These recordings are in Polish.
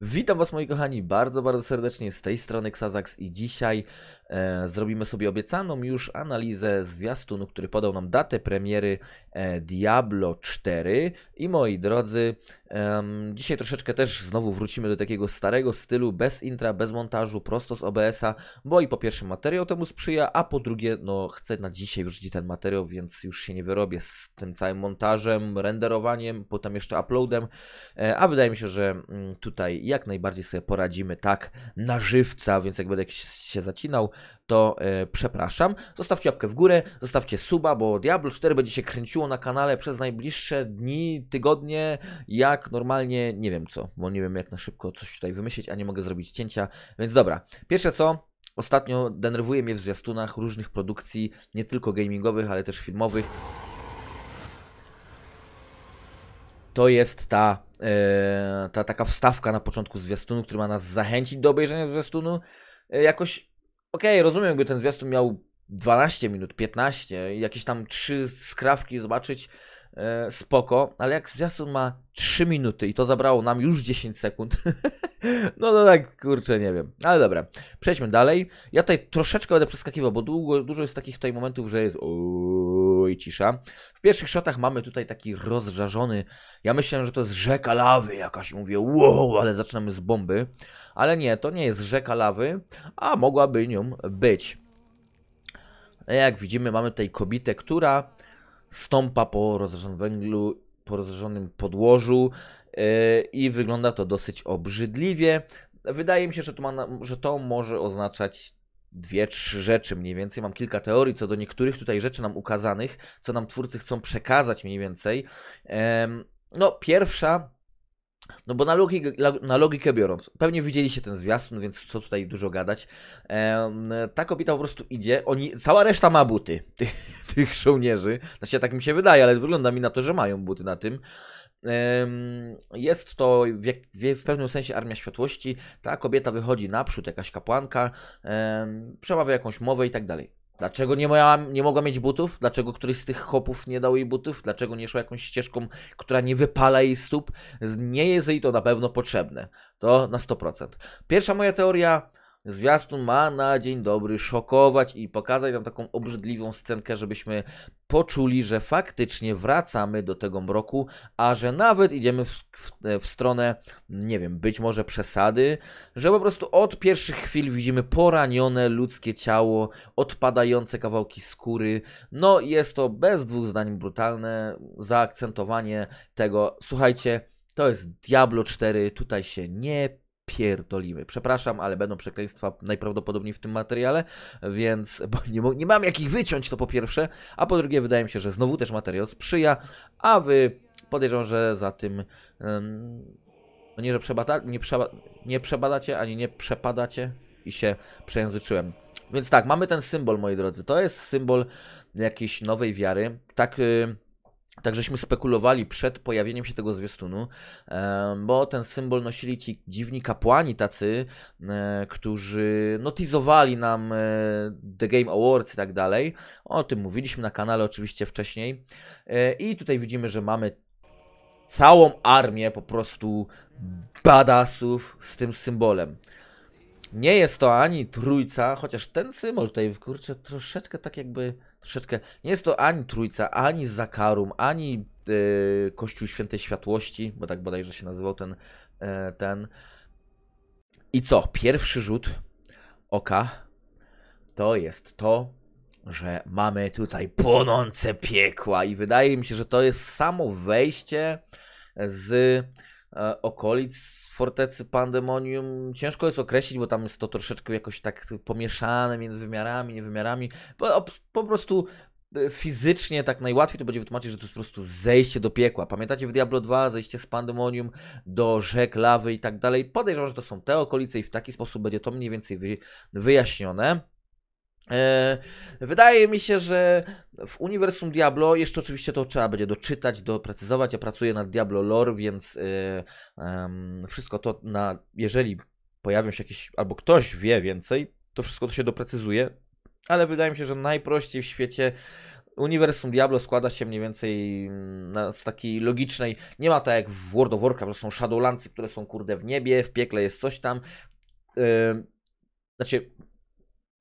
Witam Was moi kochani bardzo, bardzo serdecznie z tej strony Xazax i dzisiaj e, zrobimy sobie obiecaną już analizę zwiastunu, który podał nam datę premiery e, Diablo 4 i moi drodzy, e, dzisiaj troszeczkę też znowu wrócimy do takiego starego stylu, bez intra, bez montażu, prosto z OBS-a, bo i po pierwsze materiał temu sprzyja, a po drugie no chcę na dzisiaj wrzucić ten materiał, więc już się nie wyrobię z tym całym montażem, renderowaniem, potem jeszcze uploadem, e, a wydaje mi się, że m, mm, tutaj jak najbardziej sobie poradzimy tak na żywca, więc jak będę się zacinał, to yy, przepraszam. Zostawcie łapkę w górę, zostawcie suba, bo Diablo 4 będzie się kręciło na kanale przez najbliższe dni, tygodnie, jak normalnie, nie wiem co, bo nie wiem jak na szybko coś tutaj wymyślić, a nie mogę zrobić cięcia, więc dobra. Pierwsze co, ostatnio denerwuje mnie w zwiastunach różnych produkcji, nie tylko gamingowych, ale też filmowych. To jest ta E, ta taka wstawka na początku zwiastunu, który ma nas zachęcić do obejrzenia zwiastunu, e, jakoś, okej, okay, rozumiem, by ten zwiastun miał 12 minut, 15, jakieś tam trzy skrawki zobaczyć, e, spoko, ale jak zwiastun ma 3 minuty i to zabrało nam już 10 sekund, no to tak, kurczę, nie wiem. Ale dobra, przejdźmy dalej. Ja tutaj troszeczkę będę przeskakiwał, bo długo, dużo jest takich tutaj momentów, że jest... Uuu, i cisza. W pierwszych shotach mamy tutaj taki rozżarzony, ja myślałem, że to jest rzeka lawy jakaś, mówię wow, ale zaczynamy z bomby. Ale nie, to nie jest rzeka lawy, a mogłaby nią być. Jak widzimy mamy tutaj kobietę, która stąpa po rozżarzonym węglu, po rozżarzonym podłożu yy, i wygląda to dosyć obrzydliwie. Wydaje mi się, że to, ma, że to może oznaczać dwie, trzy rzeczy mniej więcej. Mam kilka teorii co do niektórych tutaj rzeczy nam ukazanych, co nam twórcy chcą przekazać mniej więcej. No, pierwsza no bo na logikę, na logikę biorąc, pewnie widzieliście ten zwiastun, więc co tutaj dużo gadać. ta kobieta po prostu idzie, oni, cała reszta ma buty tych, tych żołnierzy. Znaczy tak mi się wydaje, ale wygląda mi na to, że mają buty na tym. Jest to w, pewnym sensie armia światłości. Ta kobieta wychodzi naprzód, jakaś kapłanka, przemawia jakąś mowę i tak dalej. Dlaczego nie, miała, nie mogła mieć butów? Dlaczego któryś z tych chopów nie dał jej butów? Dlaczego nie szła jakąś ścieżką, która nie wypala jej stóp? Nie jest jej to na pewno potrzebne. To na 100%. Pierwsza moja teoria Zwiastun ma na dzień dobry szokować i pokazać nam taką obrzydliwą scenkę, żebyśmy poczuli, że faktycznie wracamy do tego mroku, a że nawet idziemy w, w, w, stronę, nie wiem, być może przesady, że po prostu od pierwszych chwil widzimy poranione ludzkie ciało, odpadające kawałki skóry. No, jest to bez dwóch zdań brutalne zaakcentowanie tego. Słuchajcie, to jest Diablo 4, tutaj się nie pierdolimy. Przepraszam, ale będą przekleństwa najprawdopodobniej w tym materiale, więc bo nie, nie mam jakich wyciąć, to po pierwsze, a po drugie wydaje mi się, że znowu też materiał sprzyja, a wy podejrzewam, że za tym um, nie, że nie, przeba, nie przebadacie, ani nie przepadacie i się przejęzyczyłem. Więc tak, mamy ten symbol, moi drodzy. To jest symbol jakiejś nowej wiary. Tak... Yy, Takżeśmy spekulowali przed pojawieniem się tego zwiastunu, bo ten symbol nosili ci dziwni kapłani tacy, e, którzy notizowali nam e, The Game Awards i tak dalej. O tym mówiliśmy na kanale oczywiście wcześniej. E, I tutaj widzimy, że mamy całą armię po prostu badasów z tym symbolem. Nie jest to ani trójca, chociaż ten symbol tutaj, kurczę, troszeczkę tak jakby troszeczkę, nie jest to ani Trójca, ani Zakarum, ani e, Kościół Świętej Światłości, bo tak bodajże się nazywał ten, e, ten. I co? Pierwszy rzut oka to jest to, że mamy tutaj płonące piekła i wydaje mi się, że to jest samo wejście z E, okolic fortecy Pandemonium ciężko jest określić, bo tam jest to troszeczkę jakoś tak pomieszane między wymiarami, niewymiarami. Po, po prostu e, fizycznie tak najłatwiej to będzie wytłumaczyć, że to jest po prostu zejście do piekła. Pamiętacie w Diablo 2 zejście z Pandemonium do rzek, lawy i tak dalej? Podejrzewam, że to są te okolice i w taki sposób będzie to mniej więcej wyjaśnione. E, wydaje mi się, że w uniwersum Diablo jeszcze oczywiście to trzeba będzie doczytać, doprecyzować. Ja pracuję nad Diablo Lore, więc e, wszystko to na. Jeżeli pojawią się jakieś. albo ktoś wie więcej, to wszystko to się doprecyzuje. Ale wydaje mi się, że najprościej w świecie uniwersum Diablo składa się mniej więcej mm, z takiej logicznej. Nie ma tak jak w World of Warcraft, że są Shadowlands, które są kurde w niebie, w piekle jest coś tam. E, znaczy,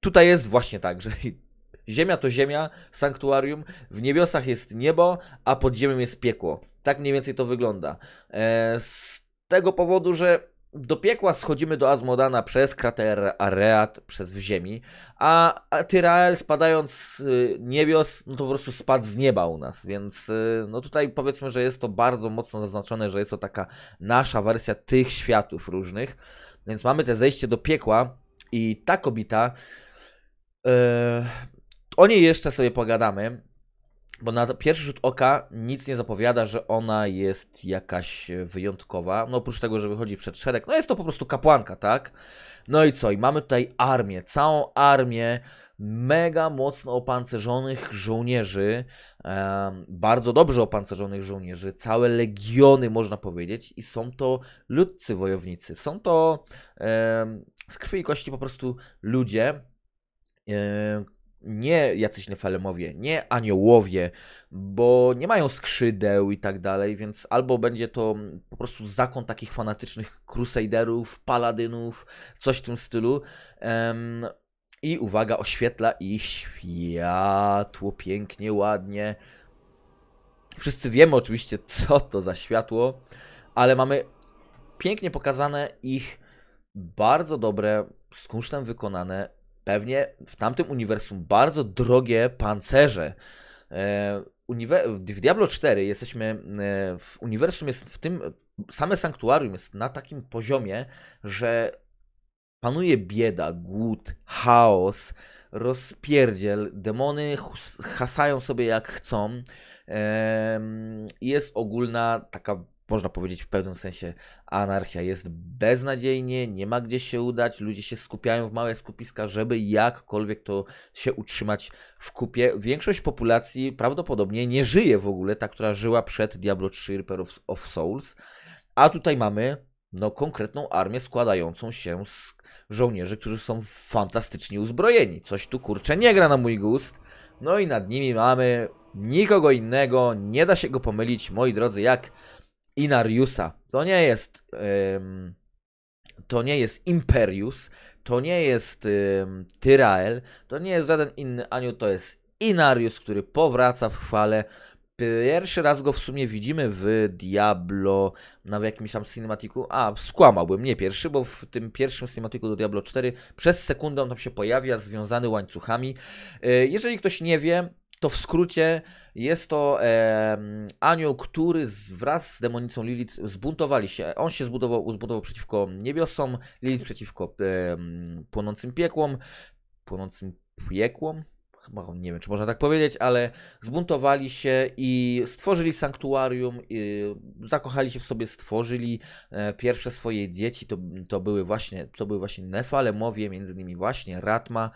tutaj jest właśnie tak, że ziemia to ziemia, sanktuarium, w niebiosach jest niebo, a pod ziemią jest piekło. Tak mniej więcej to wygląda. E, z tego powodu, że do piekła schodzimy do Azmodana przez krater Areat, przez w ziemi, a Tyrael spadając z e, niebios, no to po prostu spadł z nieba u nas, więc e, no tutaj powiedzmy, że jest to bardzo mocno zaznaczone, że jest to taka nasza wersja tych światów różnych, więc mamy te zejście do piekła i ta kobita Yy, o niej jeszcze sobie pogadamy, bo na pierwszy rzut oka nic nie zapowiada, że ona jest jakaś wyjątkowa. No oprócz tego, że wychodzi przed szereg, no jest to po prostu kapłanka, tak? No i co? I mamy tutaj armię, całą armię mega mocno opancerzonych żołnierzy, bardzo dobrze opancerzonych żołnierzy, całe legiony można powiedzieć i są to ludcy wojownicy, są to z krwi i kości po prostu ludzie, Yy, nie jacyś nefalemowie, nie aniołowie, bo nie mają skrzydeł i tak dalej, więc albo będzie to po prostu zakon takich fanatycznych crusaderów, paladynów, coś w tym stylu. I uwaga, oświetla i światło pięknie, ładnie. Wszyscy wiemy oczywiście, co to za światło, ale mamy pięknie pokazane ich bardzo dobre, z kunsztem wykonane pewnie w tamtym uniwersum bardzo drogie pancerze. E, w Diablo 4 jesteśmy, e, w uniwersum jest w tym, same sanktuarium jest na takim poziomie, że panuje bieda, głód, chaos, rozpierdziel, demony hasają sobie jak chcą. Jest ogólna taka można powiedzieć w pewnym sensie, anarchia jest beznadziejnie, nie ma gdzie się udać, ludzie się skupiają w małe skupiska, żeby jakkolwiek to się utrzymać w kupie. Większość populacji prawdopodobnie nie żyje w ogóle, ta, która żyła przed Diablo 3 Reaper of, of Souls, a tutaj mamy no, konkretną armię składającą się z żołnierzy, którzy są fantastycznie uzbrojeni. Coś tu kurczę nie gra na mój gust. No i nad nimi mamy nikogo innego, nie da się go pomylić, moi drodzy, jak Inariusa. To nie jest. Ym, to nie jest Imperius, to nie jest ym, Tyrael, to nie jest żaden inny anioł, to jest Inarius, który powraca w chwale. Pierwszy raz go w sumie widzimy w Diablo, na no jakimś tam cinematiku. A, skłamałbym, nie pierwszy, bo w tym pierwszym cinematiku do Diablo 4 przez sekundę on tam się pojawia, związany łańcuchami. E, jeżeli ktoś nie wie, to w skrócie jest to e, anioł, który z, wraz z demonicą Lilith zbuntowali się. On się zbudował, zbudował przeciwko niebiosom, Lilith przeciwko e, płonącym piekłom, płonącym piekłom, chyba nie wiem, czy można tak powiedzieć, ale zbuntowali się i stworzyli sanktuarium, zakochali się w sobie, stworzyli e, pierwsze swoje dzieci, to, to były właśnie, to były właśnie Nefalemowie, między innymi właśnie Ratma.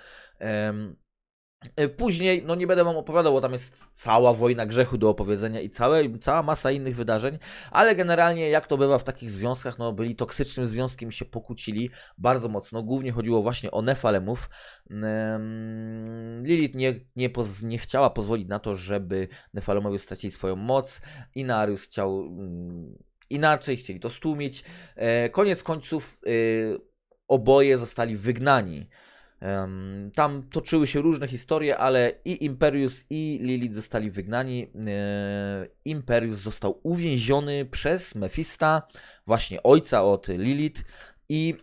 E, później, no nie będę wam opowiadał, bo tam jest cała wojna grzechu do opowiedzenia i całe, cała masa innych wydarzeń, ale generalnie jak to bywa w takich związkach, no byli toksycznym związkiem, się pokłócili bardzo mocno. Głównie chodziło właśnie o Nefalemów. Lilith nie, nie, poz, nie chciała pozwolić na to, żeby Nefalemowie stracili swoją moc. Inarius chciał mm, inaczej, chcieli to stłumić. E, koniec końców y, oboje zostali wygnani tam toczyły się różne historie, ale i Imperius i Lilith zostali wygnani. E, Imperius został uwięziony przez Mefista, właśnie ojca od Lilith i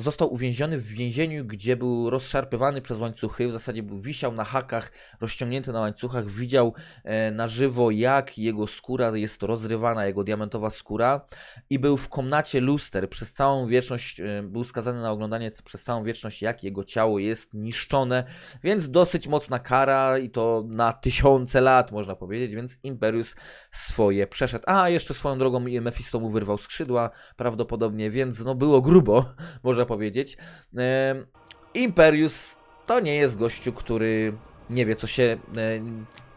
został uwięziony w więzieniu, gdzie był rozszarpywany przez łańcuchy, w zasadzie był wisiał na hakach, rozciągnięty na łańcuchach, widział e, na żywo jak jego skóra jest rozrywana, jego diamentowa skóra i był w komnacie luster przez całą wieczność, e, był skazany na oglądanie przez całą wieczność jak jego ciało jest niszczone, więc dosyć mocna kara i to na tysiące lat można powiedzieć, więc Imperius swoje przeszedł. A, jeszcze swoją drogą Mephisto mu wyrwał skrzydła prawdopodobnie, więc no było grubo, można powiedzieć. Imperius to nie jest gościu, który nie wie co się,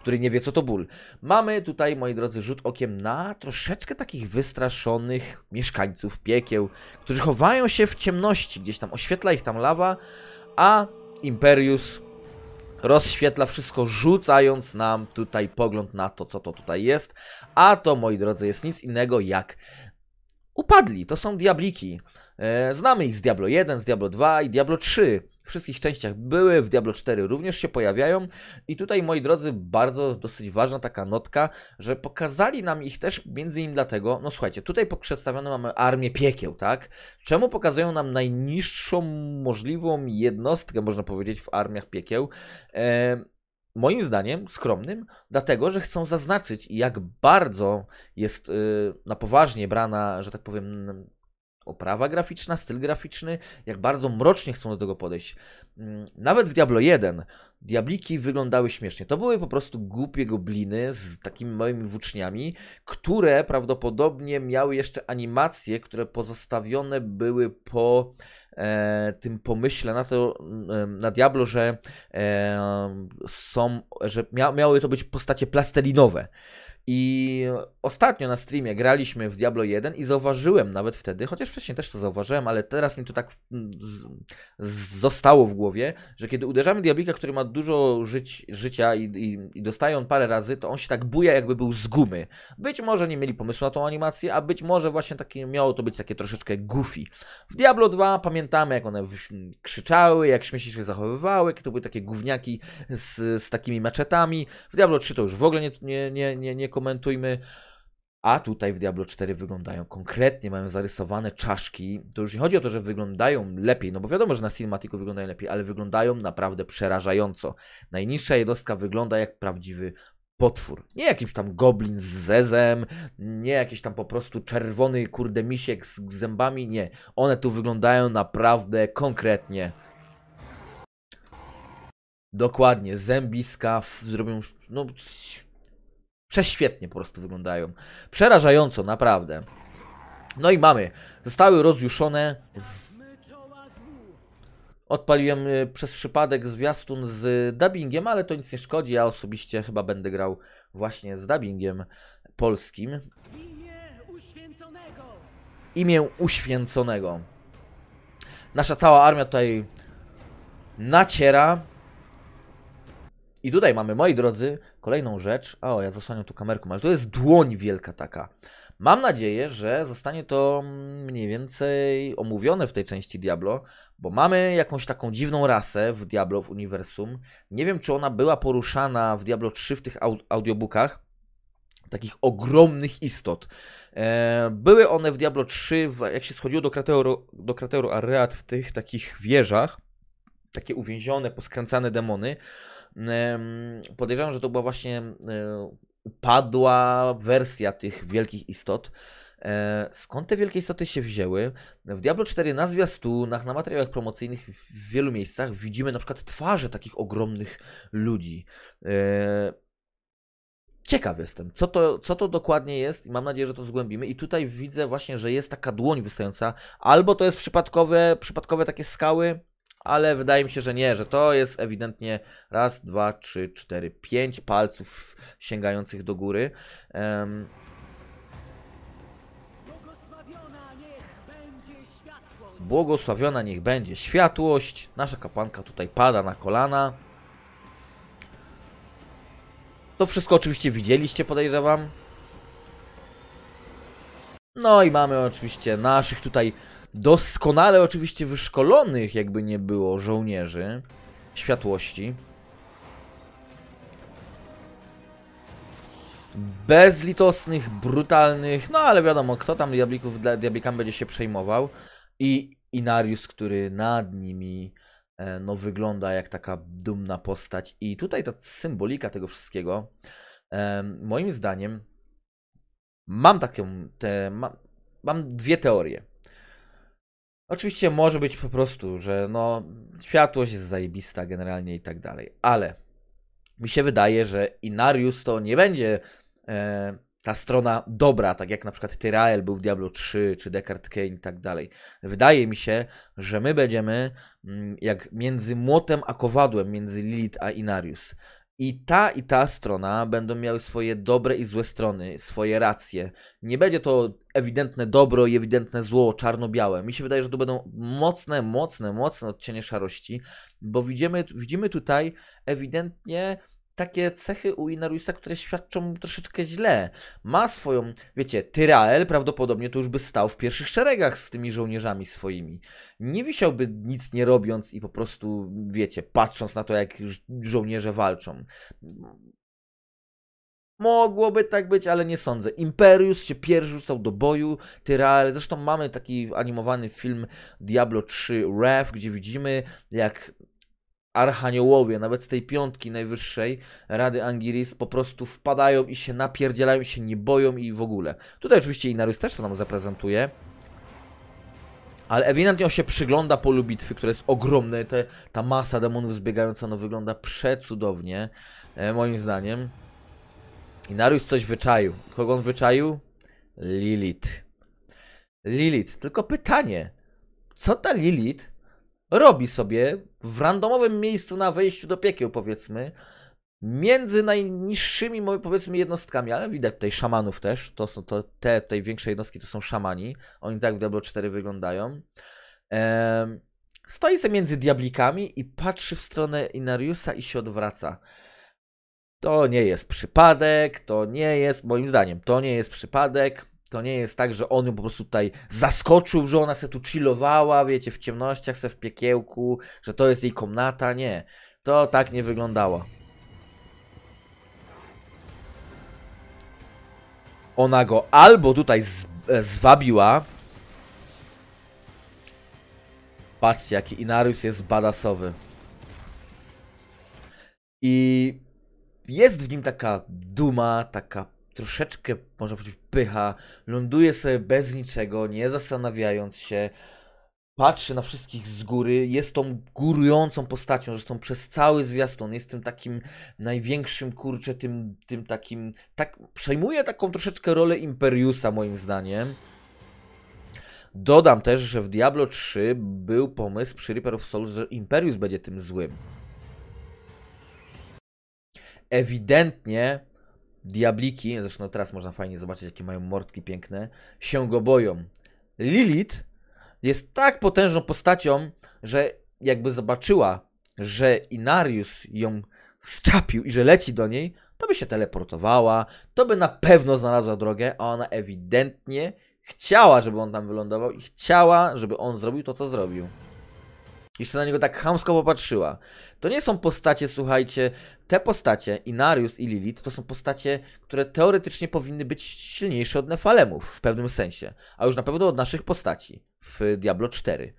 który nie wie co to ból. Mamy tutaj, moi drodzy, rzut okiem na troszeczkę takich wystraszonych mieszkańców piekieł, którzy chowają się w ciemności, gdzieś tam oświetla ich tam lawa, a Imperius rozświetla wszystko, rzucając nam tutaj pogląd na to, co to tutaj jest. A to, moi drodzy, jest nic innego jak upadli. To są diabliki. E, znamy ich z Diablo 1, z Diablo 2 i Diablo 3. W wszystkich częściach były, w Diablo 4 również się pojawiają. I tutaj, moi drodzy, bardzo dosyć ważna taka notka, że pokazali nam ich też między innymi dlatego, no słuchajcie, tutaj przedstawioną mamy armię piekieł, tak? Czemu pokazują nam najniższą możliwą jednostkę, można powiedzieć, w armiach piekieł? Eee, moim zdaniem skromnym, dlatego że chcą zaznaczyć, jak bardzo jest y, na poważnie brana, że tak powiem, oprawa graficzna, styl graficzny, jak bardzo mrocznie chcą do tego podejść. Mm, nawet w Diablo 1 Diabliki wyglądały śmiesznie. To były po prostu głupie gobliny z takimi małymi włóczniami, które prawdopodobnie miały jeszcze animacje, które pozostawione były po e, tym pomyśle na to, e, na Diablo, że e, są, że mia miały to być postacie plastelinowe. I ostatnio na streamie graliśmy w Diablo 1 i zauważyłem nawet wtedy, chociaż wcześniej też to zauważyłem, ale teraz mi to tak zostało w głowie, że kiedy uderzamy diablika, który ma dużo żyć, życia i, i, i dostaje on parę razy, to on się tak buja, jakby był z gumy. Być może nie mieli pomysłu na tą animację, a być może właśnie takie, miało to być takie troszeczkę goofy. W Diablo 2 pamiętamy, jak one krzyczały, jak śmiesznie się zachowywały, jakie to były takie gówniaki z, z takimi maczetami. W Diablo 3 to już w ogóle nie, nie, nie, nie komentujmy. A tutaj w Diablo 4 wyglądają konkretnie, mają zarysowane czaszki. To już nie chodzi o to, że wyglądają lepiej, no bo wiadomo, że na cinematiku wyglądają lepiej, ale wyglądają naprawdę przerażająco. Najniższa jednostka wygląda jak prawdziwy potwór. Nie jakiś tam goblin z zezem, nie jakiś tam po prostu czerwony kurde misiek z zębami, nie. One tu wyglądają naprawdę konkretnie. Dokładnie, zębiska zrobią, no Prześwietnie po prostu wyglądają. Przerażająco, naprawdę. No i mamy. Zostały rozjuszone. Odpaliłem y, przez przypadek zwiastun z dubbingiem, ale to nic nie szkodzi. Ja osobiście chyba będę grał właśnie z dubbingiem polskim. Imię uświęconego. Nasza cała armia tutaj naciera. I tutaj mamy, moi drodzy, Kolejną rzecz, o ja zasłaniam tu kamerką, ale to jest dłoń wielka taka. Mam nadzieję, że zostanie to mniej więcej omówione w tej części Diablo, bo mamy jakąś taką dziwną rasę w Diablo, w uniwersum. Nie wiem, czy ona była poruszana w Diablo 3 w tych audiobookach, takich ogromnych istot. E, były one w Diablo 3, jak się schodziło do krateru, do krateru Areat w tych takich wieżach, takie uwięzione, poskręcane demony. Podejrzewam, że to była właśnie e, upadła wersja tych wielkich istot. E, skąd te wielkie istoty się wzięły? W Diablo 4 na zwiastunach, na materiałach promocyjnych w wielu miejscach widzimy na przykład twarze takich ogromnych ludzi. E, ciekaw jestem, co to, co to dokładnie jest i mam nadzieję, że to zgłębimy. I tutaj widzę właśnie, że jest taka dłoń wystająca. Albo to jest przypadkowe, przypadkowe takie skały, ale wydaje mi się, że nie, że to jest ewidentnie raz, dwa, trzy, cztery, pięć palców sięgających do góry. Um, Błogosławiona niech będzie światłość. Nasza kapłanka tutaj pada na kolana. To wszystko oczywiście widzieliście, podejrzewam. No i mamy oczywiście naszych tutaj doskonale oczywiście wyszkolonych, jakby nie było, żołnierzy światłości. Bezlitosnych, brutalnych, no ale wiadomo, kto tam diablików, diablikami będzie się przejmował. I Inarius, który nad nimi e, no, wygląda jak taka dumna postać. I tutaj ta symbolika tego wszystkiego, e, moim zdaniem, mam taką, te, mam mam dwie teorie. Oczywiście może być po prostu, że no, światłość jest zajebista generalnie i tak dalej, ale mi się wydaje, że Inarius to nie będzie e, ta strona dobra, tak jak na przykład Tyrael był w Diablo 3, czy Descartes Kane i tak dalej. Wydaje mi się, że my będziemy mm, jak między młotem a kowadłem, między Lilith a Inarius. I ta i ta strona będą miały swoje dobre i złe strony, swoje racje. Nie będzie to ewidentne dobro i ewidentne zło, czarno-białe. Mi się wydaje, że to będą mocne, mocne, mocne odcienie szarości, bo widzimy, widzimy tutaj ewidentnie takie cechy u Inaruisa, które świadczą troszeczkę źle. Ma swoją, wiecie, Tyrael prawdopodobnie to już by stał w pierwszych szeregach z tymi żołnierzami swoimi. Nie wisiałby nic nie robiąc i po prostu, wiecie, patrząc na to, jak żołnierze walczą. Mogłoby tak być, ale nie sądzę. Imperius się pierwszy rzucał do boju, Tyrael. Zresztą mamy taki animowany film Diablo 3 Rev, gdzie widzimy, jak archaniołowie, nawet z tej piątki najwyższej Rady Angiris po prostu wpadają i się napierdzielają, i się nie boją i w ogóle. Tutaj oczywiście Inarius też to nam zaprezentuje. Ale ewidentnie on się przygląda polu bitwy, które jest ogromne. Te, ta masa demonów zbiegająca no, wygląda przecudownie, e, moim zdaniem. Inarius coś wyczaił. Kogo on wyczaił? Lilith. Lilith. Tylko pytanie, co ta Lilith robi sobie w randomowym miejscu na wejściu do piekieł, powiedzmy, między najniższymi, powiedzmy, jednostkami, ale widać tutaj szamanów też, to są to, te, tej większej jednostki to są szamani, oni tak w Diablo 4 wyglądają. Ehm, stoi sobie między diablikami i patrzy w stronę Inariusa i się odwraca. To nie jest przypadek, to nie jest, moim zdaniem, to nie jest przypadek. To nie jest tak, że on ją po prostu tutaj zaskoczył, że ona se tu chillowała, wiecie, w ciemnościach, se w piekiełku, że to jest jej komnata. Nie. To tak nie wyglądało. Ona go albo tutaj z, e, zwabiła. Patrzcie, jaki Inarius jest badasowy. I jest w nim taka duma, taka troszeczkę, można powiedzieć, pycha, ląduje sobie bez niczego, nie zastanawiając się, patrzy na wszystkich z góry, jest tą górującą postacią, zresztą przez cały zwiastun jest tym takim największym, kurczę, tym, tym takim, tak, przejmuje taką troszeczkę rolę Imperiusa moim zdaniem. Dodam też, że w Diablo 3 był pomysł przy Reaper of Souls, że Imperius będzie tym złym. Ewidentnie Diabliki, zresztą teraz można fajnie zobaczyć, jakie mają mordki piękne, się go boją. Lilith jest tak potężną postacią, że jakby zobaczyła, że Inarius ją szczapił i że leci do niej, to by się teleportowała, to by na pewno znalazła drogę, a ona ewidentnie chciała, żeby on tam wylądował i chciała, żeby on zrobił to, co zrobił. Jeszcze na niego tak chamsko popatrzyła. To nie są postacie, słuchajcie, te postacie, Inarius i Lilith, to są postacie, które teoretycznie powinny być silniejsze od Nefalemów w pewnym sensie, a już na pewno od naszych postaci w Diablo 4.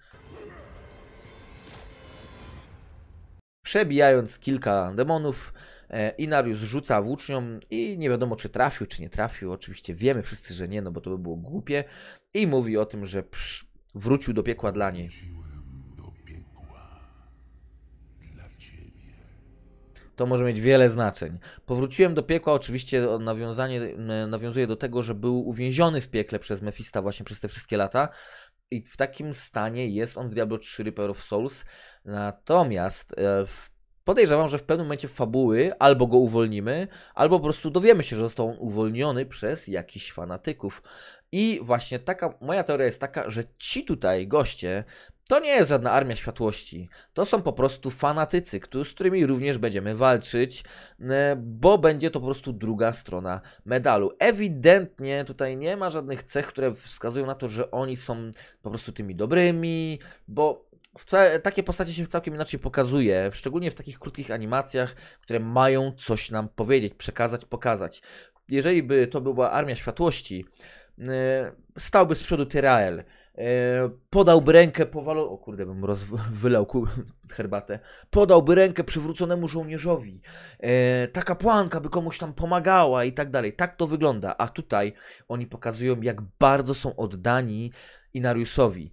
Przebijając kilka demonów, e, Inarius rzuca włócznią i nie wiadomo czy trafił, czy nie trafił. Oczywiście wiemy wszyscy, że nie, no bo to by było głupie. I mówi o tym, że wrócił do piekła dla niej. to może mieć wiele znaczeń. Powróciłem do piekła, oczywiście nawiązanie, nawiązuje do tego, że był uwięziony w piekle przez Mefista właśnie przez te wszystkie lata. I w takim stanie jest on w Diablo 3 Reaper of Souls. Natomiast e, podejrzewam, że w pewnym momencie fabuły albo go uwolnimy, albo po prostu dowiemy się, że został on uwolniony przez jakichś fanatyków. I właśnie taka, moja teoria jest taka, że ci tutaj goście to nie jest żadna armia światłości. To są po prostu fanatycy, z którymi również będziemy walczyć, bo będzie to po prostu druga strona medalu. Ewidentnie tutaj nie ma żadnych cech, które wskazują na to, że oni są po prostu tymi dobrymi, bo takie postacie się całkiem inaczej pokazuje, szczególnie w takich krótkich animacjach, które mają coś nam powiedzieć, przekazać, pokazać. Jeżeli by to była Armia Światłości, stałby z przodu Tyrael E, podałby rękę powalo... O kurde, bym roz... wylał ku... herbatę. Podałby rękę przywróconemu żołnierzowi. E, ta kapłanka by komuś tam pomagała i tak dalej. Tak to wygląda. A tutaj oni pokazują, jak bardzo są oddani Inariusowi.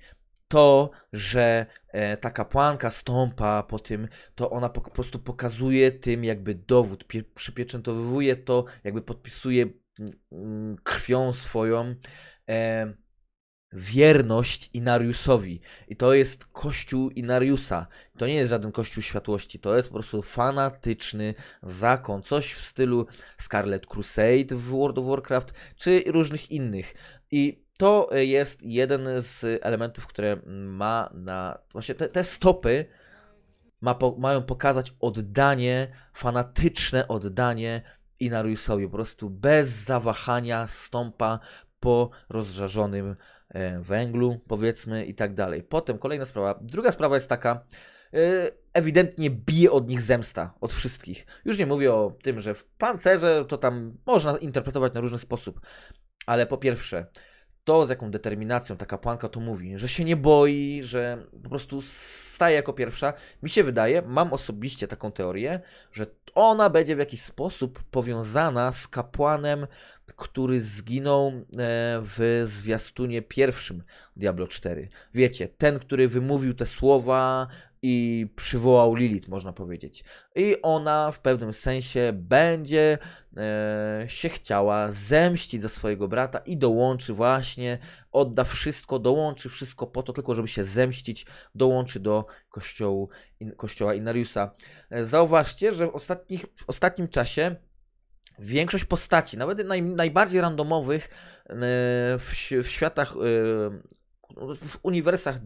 To, że e, ta kapłanka stąpa po tym, to ona po, po prostu pokazuje tym jakby dowód, pie, przypieczętowuje to, jakby podpisuje mm, mm krwią swoją. E, wierność Inariusowi. I to jest kościół Inariusa. To nie jest żaden kościół światłości, to jest po prostu fanatyczny zakon. Coś w stylu Scarlet Crusade w World of Warcraft, czy różnych innych. I to jest jeden z elementów, które ma na. Właśnie te, te stopy ma po, mają pokazać oddanie, fanatyczne oddanie Inariusowi. Po prostu bez zawahania stąpa po rozżarzonym E, węglu, powiedzmy i tak dalej. Potem kolejna sprawa. Druga sprawa jest taka, e, ewidentnie bije od nich zemsta, od wszystkich. Już nie mówię o tym, że w pancerze to tam można interpretować na różny sposób, ale po pierwsze, to z jaką determinacją ta kapłanka to mówi, że się nie boi, że po prostu wstaje jako pierwsza. Mi się wydaje, mam osobiście taką teorię, że ona będzie w jakiś sposób powiązana z kapłanem, który zginął e, w zwiastunie pierwszym. Diablo 4. Wiecie, ten, który wymówił te słowa i przywołał Lilith, można powiedzieć. I ona w pewnym sensie będzie e, się chciała zemścić za swojego brata i dołączy właśnie, odda wszystko, dołączy wszystko po to, tylko żeby się zemścić, dołączy do kościołu, in, kościoła Inariusa. E, zauważcie, że w, ostatnich, w ostatnim czasie Większość postaci, nawet naj, najbardziej randomowych e, w, w światach e, w uniwersach e,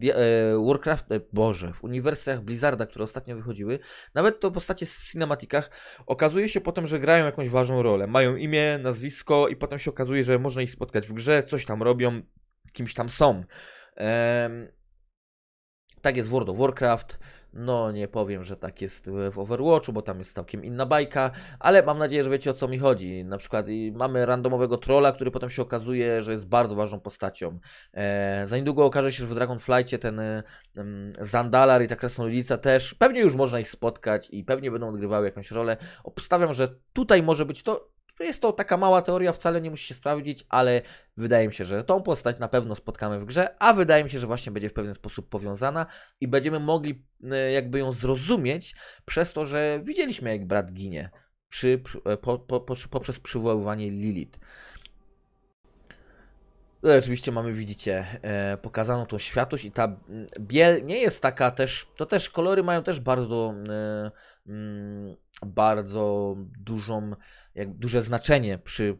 Warcraft, e, Boże, w uniwersach Blizzarda, które ostatnio wychodziły, nawet to postacie w cinematikach, okazuje się potem, że grają jakąś ważną rolę. Mają imię, nazwisko i potem się okazuje, że można ich spotkać w grze, coś tam robią, kimś tam są. Ehm, tak jest w World of Warcraft, no nie powiem, że tak jest w Overwatchu, bo tam jest całkiem inna bajka, ale mam nadzieję, że wiecie o co mi chodzi. Na przykład mamy randomowego trolla, który potem się okazuje, że jest bardzo ważną postacią. E, za niedługo okaże się, że w Dragonflycie ten e, Zandalar i ta Krasnoludzica też, pewnie już można ich spotkać i pewnie będą odgrywały jakąś rolę. Obstawiam, że tutaj może być to, jest to taka mała teoria, wcale nie musi się sprawdzić, ale wydaje mi się, że tą postać na pewno spotkamy w grze, a wydaje mi się, że właśnie będzie w pewien sposób powiązana i będziemy mogli y, jakby ją zrozumieć przez to, że widzieliśmy jak brat ginie przy, e, po, po, po, poprzez przywoływanie Lilith. Tutaj no oczywiście mamy, widzicie, e, pokazaną tą światłość i ta biel nie jest taka też, to też kolory mają też bardzo e, Mm, bardzo dużą, jak, duże znaczenie przy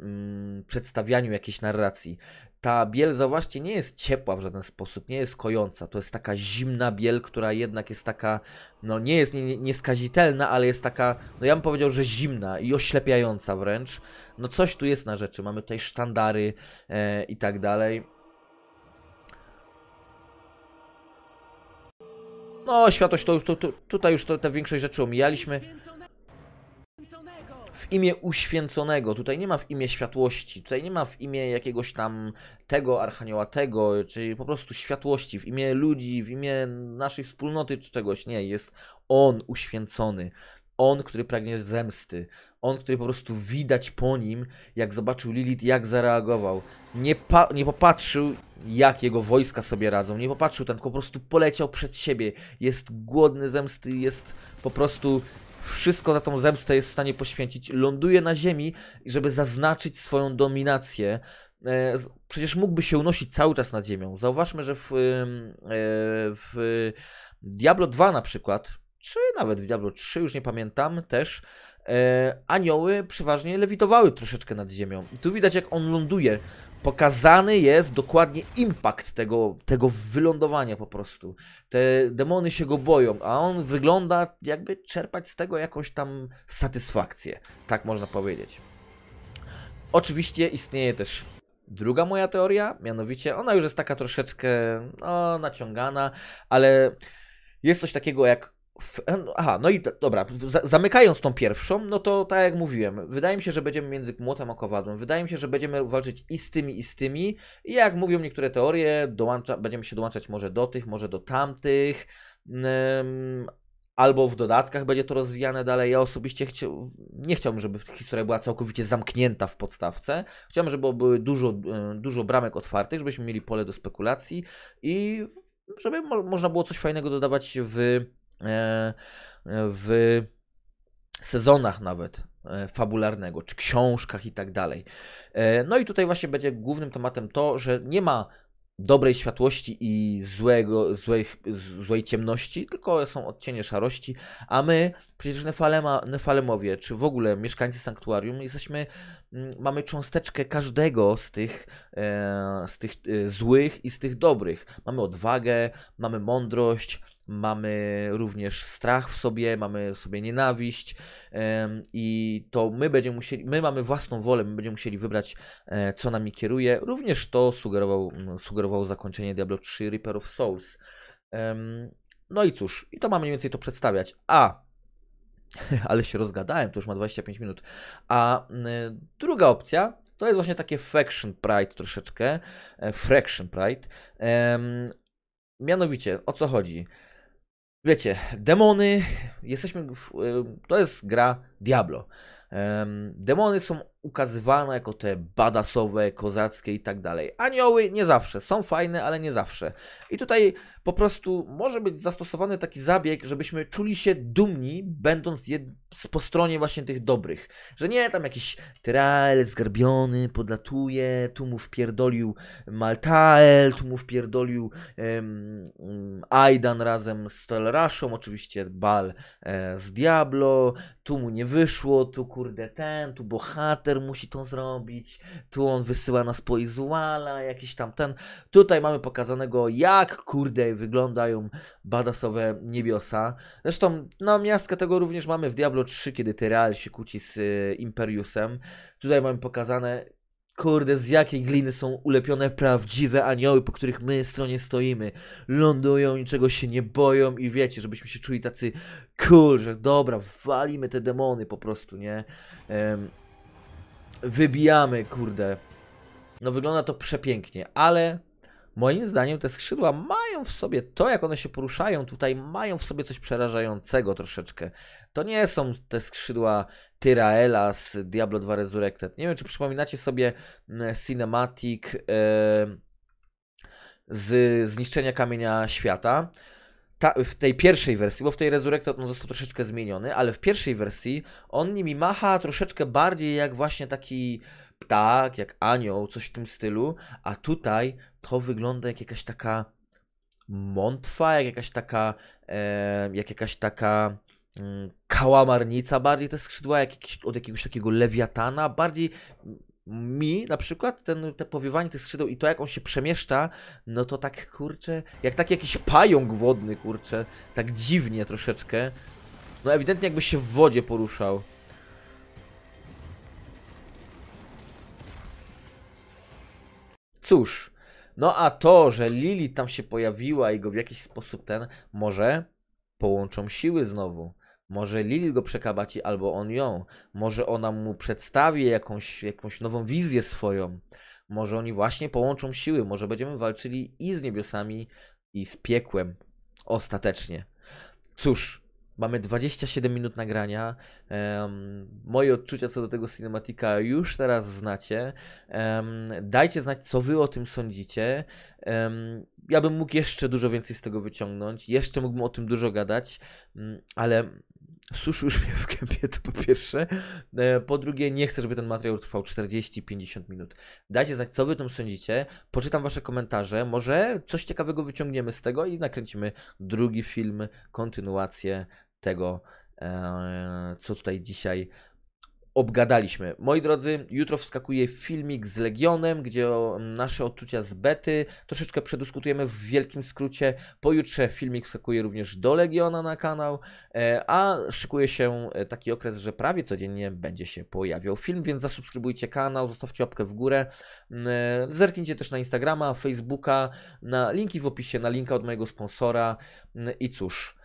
mm, przedstawianiu jakiejś narracji. Ta biel, zauważcie, nie jest ciepła w żaden sposób, nie jest kojąca. To jest taka zimna biel, która jednak jest taka, no nie jest nieskazitelna, ale jest taka, no ja bym powiedział, że zimna i oślepiająca wręcz. No coś tu jest na rzeczy. Mamy tutaj sztandary e, i tak dalej. No, światość to, to, to tutaj już tę większość rzeczy omijaliśmy. W imię uświęconego, tutaj nie ma w imię światłości, tutaj nie ma w imię jakiegoś tam tego archanioła tego, czy po prostu światłości, w imię ludzi, w imię naszej wspólnoty czy czegoś. Nie, jest on uświęcony. On, który pragnie zemsty. On, który po prostu widać po nim, jak zobaczył Lilith, jak zareagował. Nie, nie popatrzył, jak jego wojska sobie radzą. Nie popatrzył ten, po prostu poleciał przed siebie. Jest głodny zemsty, jest po prostu wszystko za tą zemstę jest w stanie poświęcić. Ląduje na ziemi, żeby zaznaczyć swoją dominację. E, przecież mógłby się unosić cały czas nad ziemią. Zauważmy, że w, e, w Diablo 2 na przykład czy nawet w Diablo 3, już nie pamiętam, też e, anioły przeważnie lewitowały troszeczkę nad ziemią. I tu widać, jak on ląduje. Pokazany jest dokładnie impact tego, tego wylądowania po prostu. Te demony się go boją, a on wygląda jakby czerpać z tego jakąś tam satysfakcję. Tak można powiedzieć. Oczywiście istnieje też druga moja teoria, mianowicie ona już jest taka troszeczkę no, naciągana, ale jest coś takiego jak no, aha, no i dobra, zamykając tą pierwszą, no to tak jak mówiłem, wydaje mi się, że będziemy między młotem a kowadłem. Wydaje mi się, że będziemy walczyć i z tymi, i z tymi. I jak mówią niektóre teorie, dołącza, będziemy się dołączać może do tych, może do tamtych. albo w dodatkach będzie to rozwijane dalej. Ja osobiście nie chciałbym, żeby historia była całkowicie zamknięta w podstawce. Chciałbym, żeby były dużo, e, dużo bramek otwartych, żebyśmy mieli pole do spekulacji i żeby mo można było coś fajnego dodawać w E, e, w sezonach nawet e, fabularnego, czy książkach i tak dalej. No i tutaj właśnie będzie głównym tematem to, że nie ma dobrej światłości i złego, złej, złej ciemności, tylko są odcienie szarości, a my, przecież Nefalema, Nefalemowie, czy w ogóle mieszkańcy sanktuarium, jesteśmy, mm, mamy cząsteczkę każdego z tych, z tych złych i z tych dobrych. Mamy odwagę, mamy mądrość, mamy również strach w sobie, mamy w sobie nienawiść i to my będziemy musieli, my mamy własną wolę, my będziemy musieli wybrać, e, co nami kieruje. Również to sugerował, sugerował zakończenie Diablo 3 Reaper of Souls. No i cóż, i to mamy mniej więcej to przedstawiać. A ale się rozgadałem, to już ma 25 minut. A druga opcja to jest właśnie takie faction pride troszeczkę, e, fraction pride. Mianowicie, o co chodzi? wiecie, demony, jesteśmy, w, y, to jest gra Diablo. Demony są ukazywane jako te badasowe, kozackie i tak dalej. Anioły nie zawsze, są fajne, ale nie zawsze. I tutaj po prostu może być zastosowany taki zabieg, żebyśmy czuli się dumni, będąc po stronie właśnie tych dobrych. Że nie tam jakiś Tyrael zgarbiony podlatuje, tu mu wpierdolił Maltael, tu mu wpierdolił um, Aidan razem z Telraszą, oczywiście Bal e, z Diablo, tu mu nie wyszło, tu kurde ten, tu bohater, musi to zrobić, tu on wysyła nas po Izuala, jakiś tam ten. Tutaj mamy pokazanego, jak kurde wyglądają badasowe niebiosa. Zresztą na no, miastkę tego również mamy w Diablo 3, kiedy Tyreal się kłóci z y, Imperiusem. Tutaj mamy pokazane, kurde, z jakiej gliny są ulepione prawdziwe anioły, po których my stronie stoimy. Lądują, niczego się nie boją i wiecie, żebyśmy się czuli tacy cool, że dobra, walimy te demony po prostu, nie? Um, wybijamy, kurde. No wygląda to przepięknie, ale moim zdaniem te skrzydła mają w sobie to, jak one się poruszają tutaj, mają w sobie coś przerażającego troszeczkę. To nie są te skrzydła Tyraela z Diablo 2 Resurrected. Nie wiem, czy przypominacie sobie mm, cinematic yy, z zniszczenia kamienia świata ta, w tej pierwszej wersji, bo w tej Resurrected on został troszeczkę zmieniony, ale w pierwszej wersji on nimi macha troszeczkę bardziej jak właśnie taki ptak, jak anioł, coś w tym stylu, a tutaj to wygląda jak jakaś taka mątwa, jak jakaś taka, e, jak jakaś taka mm, kałamarnica bardziej te skrzydła, jak jakiś, od jakiegoś takiego lewiatana, bardziej mi na przykład ten, te powiewanie tych skrzydeł i to, jak on się przemieszcza, no to tak, kurczę, jak taki jakiś pająk wodny, kurczę, tak dziwnie troszeczkę. No ewidentnie jakby się w wodzie poruszał. Cóż, no a to, że Lili tam się pojawiła i go w jakiś sposób ten, może połączą siły znowu. Może Lilith go przekabaci albo on ją. Może ona mu przedstawi jakąś, jakąś nową wizję swoją. Może oni właśnie połączą siły. Może będziemy walczyli i z niebiosami, i z piekłem. Ostatecznie. Cóż, mamy 27 minut nagrania. Um, moje odczucia co do tego cinematika już teraz znacie. Um, dajcie znać, co wy o tym sądzicie. Um, ja bym mógł jeszcze dużo więcej z tego wyciągnąć. Jeszcze mógłbym o tym dużo gadać, mm, ale już mnie w kępie, to po pierwsze. E, po drugie, nie chcę, żeby ten materiał trwał 40-50 minut. Dajcie znać, co wy tym sądzicie. Poczytam wasze komentarze. Może coś ciekawego wyciągniemy z tego i nakręcimy drugi film, kontynuację tego, e, co tutaj dzisiaj obgadaliśmy. Moi drodzy, jutro wskakuje filmik z Legionem, gdzie nasze odczucia z bety troszeczkę przedyskutujemy w wielkim skrócie. Pojutrze filmik wskakuje również do Legiona na kanał, e, a szykuje się e, taki okres, że prawie codziennie będzie się pojawiał film, więc zasubskrybujcie kanał, zostawcie łapkę w górę, mm, e, zerknijcie też na Instagrama, Facebooka, na linki w opisie, na linka od mojego sponsora mm, i cóż...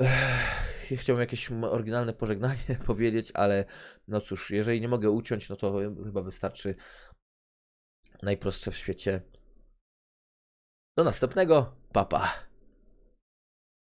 Ech chciałbym jakieś oryginalne pożegnanie powiedzieć, ale no cóż, jeżeli nie mogę uciąć, no to chyba wystarczy najprostsze w świecie. Do następnego, papa. Pa.